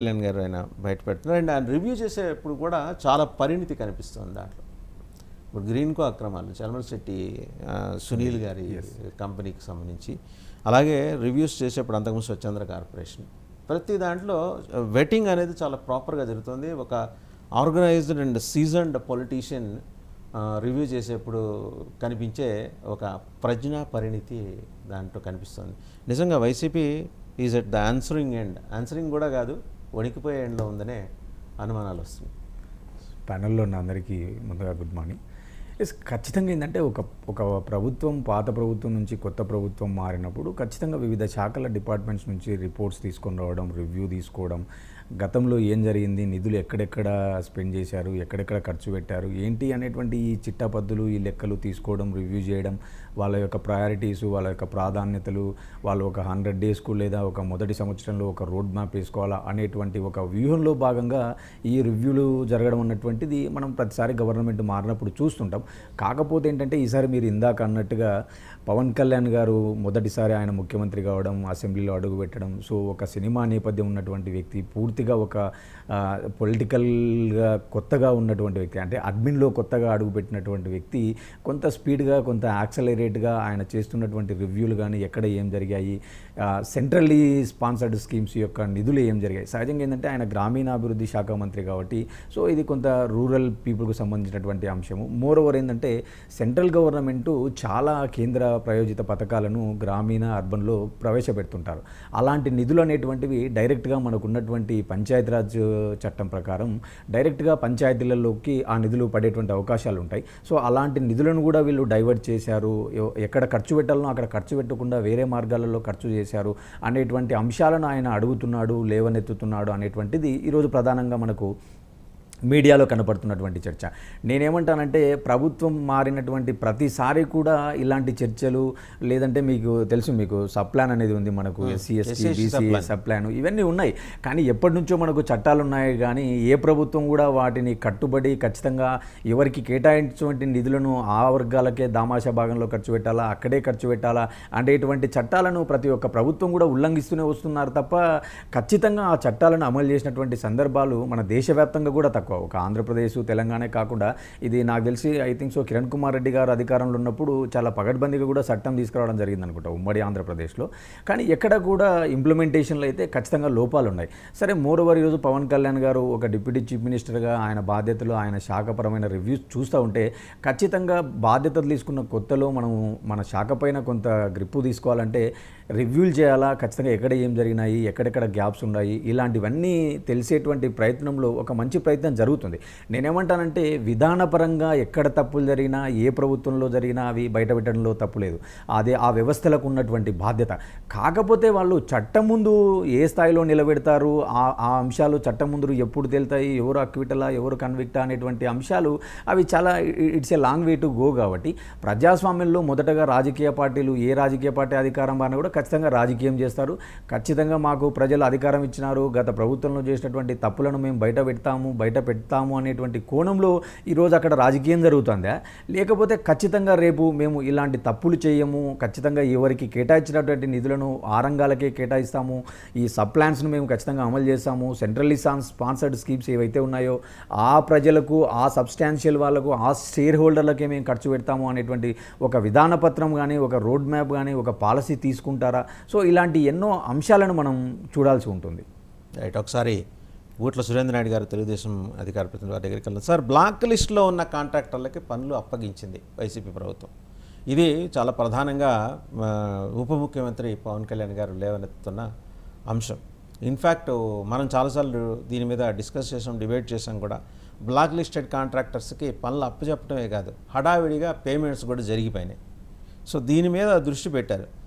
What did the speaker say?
కళ్యాణ్ గారు ఆయన బయటపెడుతున్నారు అండ్ ఆయన రివ్యూ చేసేప్పుడు కూడా చాలా పరిణితి కనిపిస్తుంది దాంట్లో ఇప్పుడు గ్రీన్ కో అక్రమాలు చలమల శెట్టి సునీల్ గారి కంపెనీకి సంబంధించి అలాగే రివ్యూస్ చేసేప్పుడు అంతకుముందు స్వచ్ఛంద్ర కార్పొరేషన్ ప్రతి దాంట్లో వెటింగ్ అనేది చాలా ప్రాపర్గా జరుగుతుంది ఒక organised and seasoned politician review చేసేప్పుడు కనిపించే ఒక ప్రజ్ఞా పరిణితి దాంట్లో కనిపిస్తుంది నిజంగా YCP is at the answering and answering కూడా కాదు వణికిపోయే ఎండ్లో ఉందనే అనుమానాలు వస్తున్నాయి ప్యానల్లో ఉన్న అందరికీ ముందుగా గుడ్ మార్నింగ్ ఎస్ ఖచ్చితంగా ఏంటంటే ఒక ఒక ప్రభుత్వం పాత ప్రభుత్వం నుంచి కొత్త ప్రభుత్వం మారినప్పుడు ఖచ్చితంగా వివిధ శాఖల డిపార్ట్మెంట్స్ నుంచి రిపోర్ట్స్ తీసుకొని రావడం రివ్యూ తీసుకోవడం గతంలో ఏం జరిగింది నిధులు ఎక్కడెక్కడ స్పెండ్ చేశారు ఎక్కడెక్కడ ఖర్చు పెట్టారు ఏంటి అనేటువంటి ఈ చిట్టాపద్దులు ఈ లెక్కలు తీసుకోవడం రివ్యూ చేయడం వాళ్ళ యొక్క ప్రయారిటీస్ వాళ్ళ యొక్క ప్రాధాన్యతలు వాళ్ళు ఒక హండ్రెడ్ డేస్కు లేదా ఒక మొదటి సంవత్సరంలో ఒక రోడ్ మ్యాప్ వేసుకోవాలా అనేటువంటి ఒక వ్యూహంలో భాగంగా ఈ రివ్యూలు జరగడం అన్నటువంటిది మనం ప్రతిసారి గవర్నమెంట్ మారినప్పుడు చూస్తుంటాం కాకపోతే ఏంటంటే ఈసారి మీరు ఇందాక అన్నట్టుగా పవన్ కళ్యాణ్ గారు మొదటిసారి ఆయన ముఖ్యమంత్రి కావడం అసెంబ్లీలో అడుగు పెట్టడం సో ఒక సినిమా నేపథ్యం ఉన్నటువంటి వ్యక్తి పూర్తిగా ఒక పొలిటికల్గా కొత్తగా ఉన్నటువంటి వ్యక్తి అంటే అడ్మిన్లో కొత్తగా అడుగు పెట్టినటువంటి వ్యక్తి కొంత స్పీడ్గా కొంత యాక్సలరేట్గా ఆయన చేస్తున్నటువంటి రివ్యూలు కానీ ఎక్కడ ఏం జరిగాయి సెంట్రల్లీ స్పాన్సర్డ్ స్కీమ్స్ యొక్క నిధులు ఏం జరిగాయి సహజంగా ఏంటంటే ఆయన గ్రామీణాభివృద్ధి శాఖ మంత్రి కాబట్టి సో ఇది కొంత రూరల్ పీపుల్కు సంబంధించినటువంటి అంశము మోర్ ఓవర్ ఏంటంటే సెంట్రల్ గవర్నమెంటు చాలా కేంద్ర ప్రయోజిత పథకాలను గ్రామీణ అర్బన్లో ప్రవేశపెడుతుంటారు అలాంటి నిధులు అనేటువంటివి డైరెక్ట్గా మనకు ఉన్నటువంటి పంచాయతీరాజ్ చట్టం ప్రకారం డైరెక్ట్గా పంచాయతీలలోకి ఆ నిధులు పడేటువంటి అవకాశాలు ఉంటాయి సో అలాంటి నిధులను కూడా వీళ్ళు డైవర్ట్ చేశారు ఎక్కడ ఖర్చు పెట్టాలనో అక్కడ ఖర్చు పెట్టకుండా వేరే మార్గాలలో ఖర్చు చేశారు అనేటువంటి అంశాలను ఆయన అడుగుతున్నాడు లేవనెత్తుతున్నాడు అనేటువంటిది ఈరోజు ప్రధానంగా మనకు మీడియాలో కనపడుతున్నటువంటి చర్చ నేనేమంటానంటే ప్రభుత్వం మారినటువంటి ప్రతిసారి కూడా ఇలాంటి చర్చలు లేదంటే మీకు తెలుసు మీకు సప్లాన్ అనేది ఉంది మనకు ఎస్సీఎస్సీ ఎస్టీ బీసీ సప్లాన్ ఇవన్నీ ఉన్నాయి కానీ ఎప్పటి నుంచో మనకు చట్టాలు ఉన్నాయి కానీ ఏ ప్రభుత్వం కూడా వాటిని కట్టుబడి ఖచ్చితంగా ఎవరికి కేటాయించినటువంటి నిధులను ఆ వర్గాలకే దామాషా భాగంలో ఖర్చు పెట్టాలా అక్కడే ఖర్చు పెట్టాలా అంటే ఇటువంటి చట్టాలను ప్రతి ఒక్క ప్రభుత్వం కూడా ఉల్లంఘిస్తూనే వస్తున్నారు తప్ప ఖచ్చితంగా ఆ చట్టాలను అమలు చేసినటువంటి సందర్భాలు మన దేశవ్యాప్తంగా కూడా తక్కువ ఒక ఆంధ్రప్రదేశ్ తెలంగాణ కాకుండా ఇది నాకు తెలిసి I think so Kiran Kumar Reddy garu అధికారంలో ఉన్నప్పుడు చాలా పగడ్బందీగా కూడా చట్టం తీసుకురావడం జరిగింది అనుకుంటా ఉమ్మడి ఆంధ్రప్రదేశ్లో కానీ ఎక్కడ కూడా ఇంప్లిమెంటేషన్లో అయితే ఖచ్చితంగా లోపాలు ఉన్నాయి సరే మోరోవర్ ఈరోజు పవన్ కళ్యాణ్ గారు ఒక డిప్యూటీ చీఫ్ మినిస్టర్గా ఆయన బాధ్యతలు ఆయన శాఖపరమైన రివ్యూస్ చూస్తూ ఉంటే ఖచ్చితంగా బాధ్యతలు తీసుకున్న కొత్తలో మనం మన శాఖ పైన కొంత గ్రిప్పు తీసుకోవాలంటే రివ్యూలు చేయాలా ఖచ్చితంగా ఎక్కడ ఏం జరిగినాయి ఎక్కడెక్కడ గ్యాప్స్ ఉన్నాయి ఇలాంటివన్నీ తెలిసేటువంటి ప్రయత్నంలో ఒక మంచి ప్రయత్నం జరుగుతుంది నేనేమంటానంటే విధానపరంగా ఎక్కడ తప్పులు జరిగినా ఏ ప్రభుత్వంలో జరిగినా అవి బయటపెట్టడంలో తప్పు లేదు అదే ఆ వ్యవస్థలకు ఉన్నటువంటి బాధ్యత కాకపోతే వాళ్ళు చట్టం ముందు ఏ స్థాయిలో నిలబెడతారు ఆ అంశాలు చట్టం ముందు ఎప్పుడు తేలుతాయి ఎవరు అక్విటలా ఎవరు కన్విక్టా అనేటువంటి అంశాలు అవి చాలా it's a long way to go కాబట్టి ప్రజాస్వామ్యంలో మొదటగా రాజకీయ పార్టీలు ఏ రాజకీయ పార్టీ అధికారం అని కూడా ఖచ్చితంగా రాజకీయం చేస్తారు ఖచ్చితంగా మాకు ప్రజలు అధికారం ఇచ్చినారు గత ప్రభుత్వంలో చేసినటువంటి తప్పులను మేము బయట పెడతాము బయట పెడతాము అనేటువంటి కోణంలో ఈరోజు అక్కడ రాజకీయం జరుగుతుందా లేకపోతే ఖచ్చితంగా రేపు మేము ఇలాంటి తప్పులు చేయము ఖచ్చితంగా ఎవరికి కేటాయించినటువంటి నిధులను ఆ రంగాలకే కేటాయిస్తాము ఈ సబ్ ప్లాన్స్ను మేము ఖచ్చితంగా అమలు చేస్తాము సెంట్రల్ ఇసాన్ స్పాన్సర్డ్ స్కీమ్స్ ఏవైతే ఉన్నాయో ఆ ప్రజలకు ఆ సబ్స్టాన్షియల్ వాళ్ళకు ఆ షేర్ హోల్డర్లకే మేము ఖర్చు పెడతాము అనేటువంటి ఒక విధాన పత్రం కానీ ఒక రోడ్ మ్యాప్ కానీ ఒక పాలసీ తీసుకుంటారా సో ఇలాంటి ఎన్నో అంశాలను మనం చూడాల్సి ఉంటుంది రైట్ ఒకసారి సురేంద్ర నాయుడు గారు తెలుగుదేశం అధికార ప్రతినిధి వారి దగ్గరికి వెళ్ళారు సార్ బ్లాక్ లిస్ట్లో ఉన్న కాంట్రాక్టర్లకి పనులు అప్పగించింది వైసీపీ ప్రభుత్వం ఇది చాలా ప్రధానంగా ఉప ముఖ్యమంత్రి పవన్ కళ్యాణ్ గారు లేవనెత్తుతున్న అంశం ఇన్ఫ్యాక్ట్ మనం చాలాసార్లు దీని మీద డిస్కస్ చేసాం డిబేట్ చేసాం కూడా బ్లాక్ లిస్టెడ్ కాంట్రాక్టర్స్కి పనులు అప్పచెప్పడమే కాదు హడావిడిగా పేమెంట్స్ కూడా జరిగిపోయినాయి సో దీని మీద దృష్టి పెట్టారు